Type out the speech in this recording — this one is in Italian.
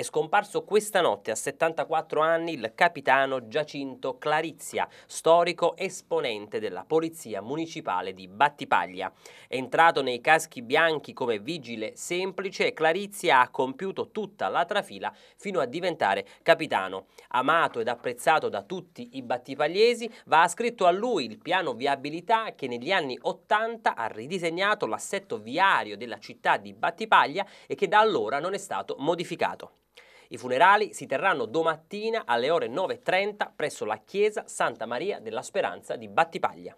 È scomparso questa notte a 74 anni il capitano Giacinto Clarizia, storico esponente della Polizia Municipale di Battipaglia. Entrato nei caschi bianchi come vigile semplice, Clarizia ha compiuto tutta la trafila fino a diventare capitano. Amato ed apprezzato da tutti i battipagliesi, va ascritto a lui il piano viabilità che negli anni 80 ha ridisegnato l'assetto viario della città di Battipaglia e che da allora non è stato modificato. I funerali si terranno domattina alle ore 9.30 presso la chiesa Santa Maria della Speranza di Battipaglia.